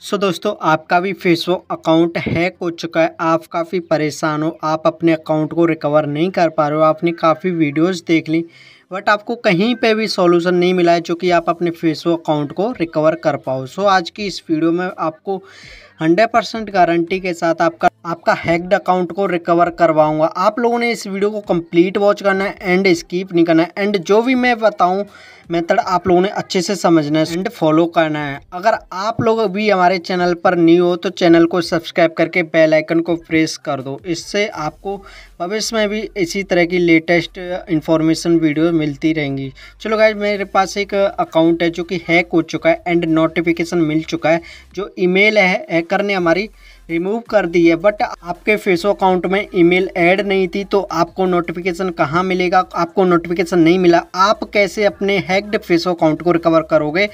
सो so, दोस्तों आपका भी फेसबुक अकाउंट हैक हो चुका है आप काफ़ी परेशान हो आप अपने अकाउंट को रिकवर नहीं कर पा रहे हो आपने काफ़ी वीडियोस देख ली बट आपको कहीं पे भी सॉल्यूशन नहीं मिला है जो कि आप अपने फेसबुक अकाउंट को रिकवर कर पाओ सो so, आज की इस वीडियो में आपको 100 परसेंट गारंटी के साथ आपका आपका हैक्ड अकाउंट को रिकवर करवाऊँगा आप लोगों ने इस वीडियो को कम्प्लीट वॉच करना है एंड स्कीप नहीं करना है एंड जो भी मैं बताऊँ मेथड आप लोगों ने अच्छे से समझना है एंड फॉलो करना है अगर आप लोग भी हमारे चैनल पर न्यू हो तो चैनल को सब्सक्राइब करके बेल आइकन को प्रेस कर दो इससे आपको भविष्य में भी इसी तरह की लेटेस्ट इन्फॉर्मेशन वीडियो मिलती रहेंगी चलो गाइज मेरे पास एक अकाउंट है जो कि हैक हो चुका है एंड नोटिफिकेशन मिल चुका है जो ईमेल है हैकर ने हमारी रिमूव कर दी है बट आपके फेसो अकाउंट में ईमेल ऐड नहीं थी तो आपको नोटिफिकेशन कहाँ मिलेगा आपको नोटिफिकेशन नहीं मिला आप कैसे अपने हैक्ड फेसो अकाउंट को रिकवर करोगे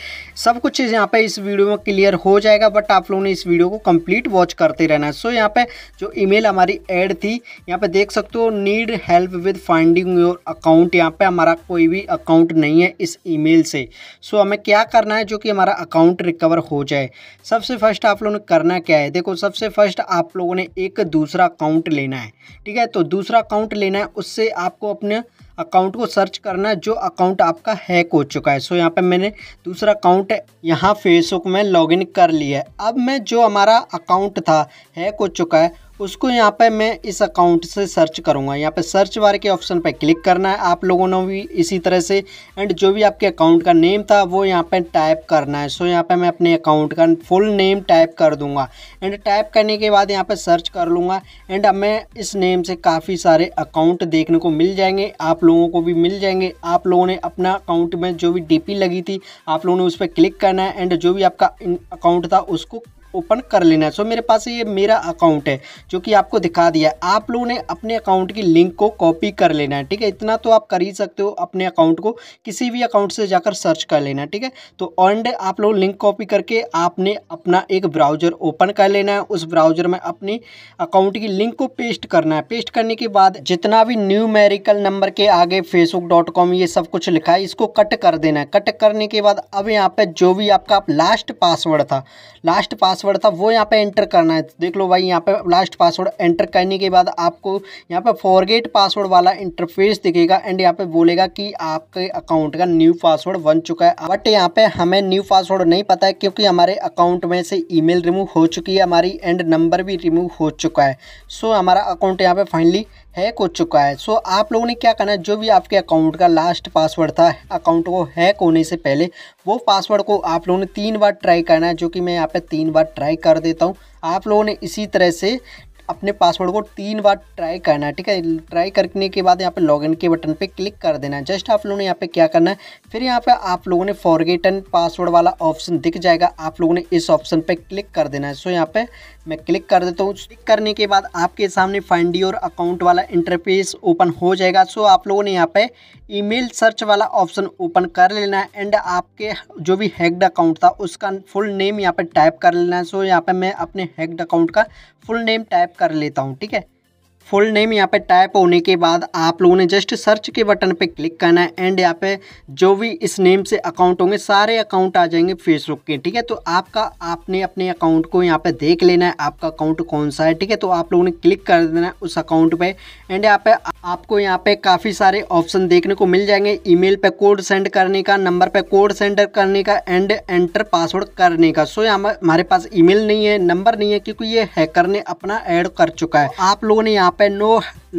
सब कुछ यहाँ पे इस वीडियो में क्लियर हो जाएगा बट आप लोगों ने इस वीडियो को कंप्लीट वॉच करते रहना है सो यहाँ पे जो ईमेल हमारी ऐड थी यहाँ पर देख सकते हो need help with finding your account यहाँ पर हमारा कोई भी अकाउंट नहीं है इस ई से सो हमें क्या करना है जो कि हमारा अकाउंट रिकवर हो जाए सबसे फर्स्ट आप लोगों ने करना क्या है देखो सबसे सबसे फर्स्ट आप लोगों ने एक दूसरा अकाउंट लेना है ठीक है तो दूसरा अकाउंट लेना है उससे आपको अपने अकाउंट को सर्च करना है जो अकाउंट आपका हैक हो चुका है सो यहाँ पे मैंने दूसरा अकाउंट यहाँ फेसबुक में लॉगिन कर लिया है अब मैं जो हमारा अकाउंट था हैक हो चुका है उसको यहाँ पे मैं इस अकाउंट से सर्च करूँगा यहाँ पे सर्च बार के ऑप्शन पे क्लिक करना है आप लोगों ने भी इसी तरह से एंड जो भी आपके अकाउंट का नेम था वो यहाँ पे टाइप करना है सो यहाँ पे मैं अपने अकाउंट का फुल नेम टाइप कर दूँगा एंड टाइप करने के बाद यहाँ पे सर्च कर लूँगा एंड अब मैं इस नेम से काफ़ी सारे अकाउंट देखने को मिल जाएंगे आप लोगों को भी मिल जाएंगे आप लोगों ने अपना अकाउंट में जो भी डी लगी थी आप लोगों ने उस पर क्लिक करना है एंड जो भी आपका अकाउंट था उसको ओपन कर लेना है सो मेरे पास ये मेरा अकाउंट है जो कि आपको दिखा दिया है आप लोगों ने अपने अकाउंट की लिंक को कॉपी कर लेना है ठीक है इतना तो आप कर ही सकते हो अपने अकाउंट को किसी भी अकाउंट से जाकर सर्च कर लेना ठीक है तो एंड आप लोग लिंक कॉपी करके आपने अपना एक ब्राउज़र ओपन कर लेना है उस ब्राउज़र में अपनी अकाउंट की लिंक को पेस्ट करना है पेस्ट करने के बाद जितना भी न्यूमेरिकल नंबर के आगे फेसबुक ये सब कुछ लिखा है इसको कट कर देना है कट करने के बाद अब यहाँ पर जो भी आपका आप लास्ट पासवर्ड था लास्ट पासवर्ड पासवर्ड था वो यहाँ पे एंटर करना है देख लो भाई यहाँ पे लास्ट पासवर्ड एंटर करने के बाद आपको यहाँ पे फॉरगेट पासवर्ड वाला इंटरफेस दिखेगा एंड यहाँ पे बोलेगा कि आपके अकाउंट का न्यू पासवर्ड बन चुका है बट यहाँ पे हमें न्यू पासवर्ड नहीं पता है क्योंकि हमारे अकाउंट में से ई रिमूव हो चुकी है हमारी एंड नंबर भी रिमूव हो चुका है सो हमारा अकाउंट यहाँ पर फाइनली हैक हो चुका है सो आप लोगों ने क्या करना है जो भी आपके अकाउंट का लास्ट पासवर्ड था अकाउंट को हैक होने से पहले वो पासवर्ड को आप लोगों ने तीन बार ट्राई करना है जो कि मैं यहाँ पे तीन बार ट्राई कर देता हूँ आप लोगों ने इसी तरह से अपने पासवर्ड को तीन बार ट्राई करना है ठीक है ट्राई करने के बाद यहाँ पे लॉगिन के बटन पे क्लिक कर देना है जस्ट आप लोगों ने यहाँ पे क्या करना है फिर यहाँ पे आप लोगों ने फॉरगेटन पासवर्ड वाला ऑप्शन दिख जाएगा आप लोगों ने इस ऑप्शन पे क्लिक कर देना है सो यहाँ पे मैं क्लिक कर देता हूँ क्लिक करने के बाद आपके सामने फाइंड योर अकाउंट वाला इंटरफेस ओपन हो जाएगा सो आप लोगों ने यहाँ पे ईमेल सर्च वाला ऑप्शन ओपन कर लेना है एंड आपके जो भी हैक्ड अकाउंट था उसका फुल नेम यहाँ पे टाइप कर लेना है सो यहाँ पे मैं अपने हैक्ड अकाउंट का फुल नेम टाइप कर लेता हूँ ठीक है फुल नेम यहाँ पे टाइप होने के बाद आप लोगों ने जस्ट सर्च के बटन पे क्लिक करना है एंड यहाँ पे जो भी इस नेम से अकाउंट होंगे सारे अकाउंट आ जाएंगे फेसबुक के ठीक है तो आपका आपने अपने अकाउंट को यहाँ पे देख लेना है आपका अकाउंट कौन सा है ठीक है तो आप लोगों ने क्लिक कर देना है उस अकाउंट पर एंड यहाँ पे आपको यहाँ पे काफ़ी सारे ऑप्शन देखने को मिल जाएंगे ई मेल कोड सेंड करने का नंबर पर कोड सेंड करने का एंड एंटर पासवर्ड करने का सो यहाँ हमारे पास ई नहीं है नंबर नहीं है क्योंकि ये हैकर ने अपना एड कर चुका है आप लोगों ने यहाँ เป็นนู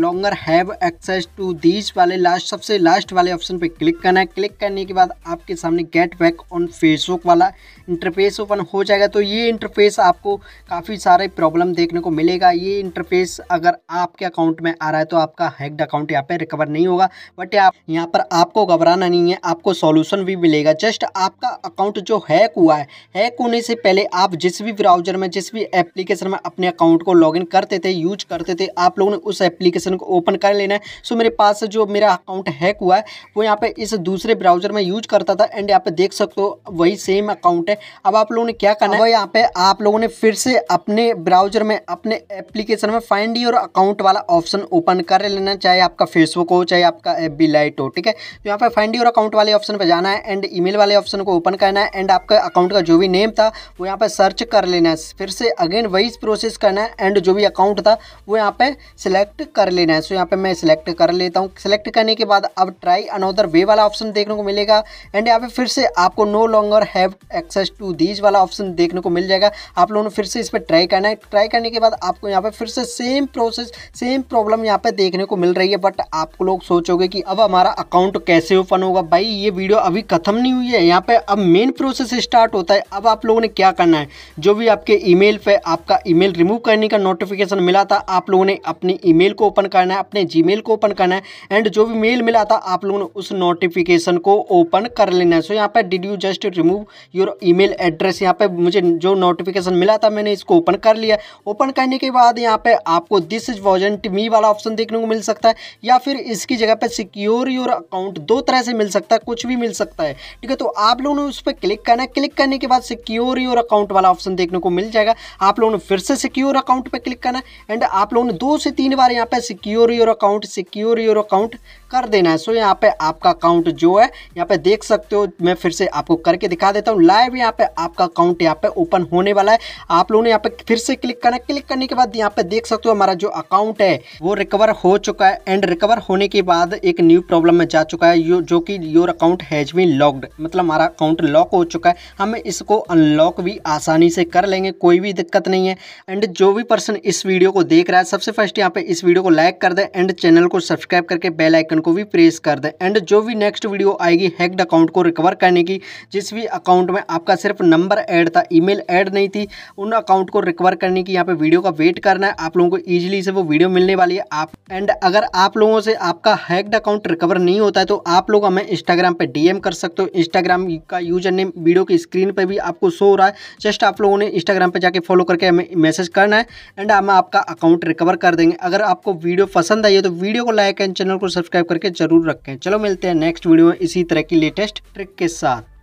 longer have access to these वाले लास्ट सबसे लास्ट वाले ऑप्शन पे क्लिक करना है क्लिक करने के बाद आपके सामने गेट बैक ऑन फेसबुक वाला इंटरफेस ओपन हो जाएगा तो ये इंटरफेस आपको काफ़ी सारे प्रॉब्लम देखने को मिलेगा ये इंटरफेस अगर आपके अकाउंट में आ रहा है तो आपका हैक्ड अकाउंट यहाँ पर रिकवर नहीं होगा बट आप यहाँ पर आपको घबराना नहीं है आपको सोल्यूशन भी मिलेगा जस्ट आपका अकाउंट जो हैक हुआ है हैक होने से पहले आप जिस भी ब्राउजर में जिस भी एप्लीकेशन में अपने अकाउंट को लॉग करते थे यूज करते थे आप लोगों ने उस एप्लीकेशन एप्लीकेशन को ओपन कर लेना है सो मेरे पास जो मेरा अकाउंट हैक हुआ है वो यहाँ पे इस दूसरे ब्राउजर में यूज करता था एंड यहाँ पे देख सकते हो वही सेम अकाउंट है अब आप लोगों ने क्या करना है यहाँ पे आप लोगों ने फिर से अपने ब्राउजर में अपने एप्लीकेशन में फाइंड योर अकाउंट वाला ऑप्शन ओपन कर लेना चाहे आपका फेसबुक हो चाहे आपका एफ बी लाइट हो ठीक है तो यहाँ पे फाइंड योर अकाउंट वाले ऑप्शन पर जाना है एंड ई वाले ऑप्शन को ओपन करना है एंड आपका अकाउंट का जो भी नेम था वो यहाँ पर सर्च कर लेना है फिर से अगेन वही प्रोसेस करना है एंड जो भी अकाउंट था वो यहाँ पे सिलेक्ट कर लेना है सो यहाँ पे मैं सिलेक्ट कर लेता हूँ सिलेक्ट करने के बाद अब ट्राई अनोदर वे वाला ऑप्शन देखने को मिलेगा एंड यहाँ पे फिर से आपको no longer have access to these वाला ऑप्शन देखने को मिल जाएगा आप लोगों ने फिर से इस पर ट्राई करना है ट्राई करने के बाद आपको यहाँ पे फिर से सेम प्रोसेस सेम प्रॉब्लम यहाँ पे देखने को मिल रही है बट आप लोग सोचोगे कि अब हमारा अकाउंट कैसे ओपन होगा भाई ये वीडियो अभी खत्म नहीं हुई है यहाँ पे अब मेन प्रोसेस स्टार्ट होता है अब आप लोगों ने क्या करना है जो भी आपके ईमेल पे आपका ईमेल रिमूव करने का नोटिफिकेशन मिला था आप लोगों ने अपनी ईमेल को ओपन करना है अपने जी को ओपन करना है एंड जो भी मेल मिला था आप लोगों ने उस नोटिफिकेशन को ओपन कर लेना है सो यहाँ पर did you just remove your e address यहाँ पर मुझे जो नोटिफिकेशन मिला था मैंने इसको ओपन कर लिया ओपन करने के बाद यहाँ पे आपको दिस इज वॉजेंट मी वाला ऑप्शन देखने को मिल सकता है या फिर इसकी जगह पर सिक्योर योर अकाउंट दो तरह से मिल सकता है कुछ भी मिल सकता है ठीक है तो आप लोगों ने उस पर क्लिक करना है क्लिक करने के बाद सिक्योर योर अकाउंट वाला ऑप्शन देखने को मिल जाएगा आप लोगों ने फिर से सिक्योर अकाउंट पर क्लिक करना है एंड आप लोगों ने दो से तीन बार यहाँ पे secure your account secure your account कर देना है सो so, यहाँ पे आपका अकाउंट जो है यहाँ पे देख सकते हो मैं फिर से आपको करके दिखा देता हूँ लाइव यहाँ पे आपका अकाउंट यहाँ पे ओपन होने वाला है आप लोगों ने यहाँ पे फिर से क्लिक करना क्लिक करने के बाद यहाँ पे देख सकते हो हमारा जो अकाउंट है वो रिकवर हो चुका है एंड रिकवर होने के बाद एक न्यू प्रॉब्लम में जा चुका है यो, जो कि your account has been locked मतलब हमारा अकाउंट लॉक हो चुका है हम इसको अनलॉक भी आसानी से कर लेंगे कोई भी दिक्कत नहीं है एंड जो भी पर्सन इस वीडियो को देख रहा है सबसे फर्स्ट यहाँ पे इस वीडियो को लाइक कर दे एंड चैनल को सब्सक्राइब करके बेल आइकन को भी प्रेस कर दें एंड जो भी नेक्स्ट वीडियो आएगी हैक्ड अकाउंट को रिकवर करने की जिस भी अकाउंट में आपका सिर्फ नंबर ऐड था ईमेल ऐड नहीं थी उन अकाउंट को रिकवर करने की यहाँ पे वीडियो का वेट करना है आप लोगों को ईजिली से वो वीडियो मिलने वाली है आप एंड अगर आप लोगों से आपका हैक्ड अकाउंट रिकवर नहीं होता है तो आप लोग हमें इंस्टाग्राम पर डीएम कर सकते हो इंस्टाग्राम का यूजर नेम वीडियो की स्क्रीन पर भी आपको शो हो रहा है जस्ट आप लोगों ने इंस्टाग्राम पर जाके फॉलो करके हमें मैसेज करना है एंड हम आपका अकाउंट रिकवर कर देंगे अगर आपको वीडियो पसंद आई है तो वीडियो को लाइक एंड चैनल को सब्सक्राइब सब्सक्राइब करके जरूर रखें चलो मिलते हैं नेक्स्ट वीडियो में इसी तरह की लेटेस्ट ट्रिक के साथ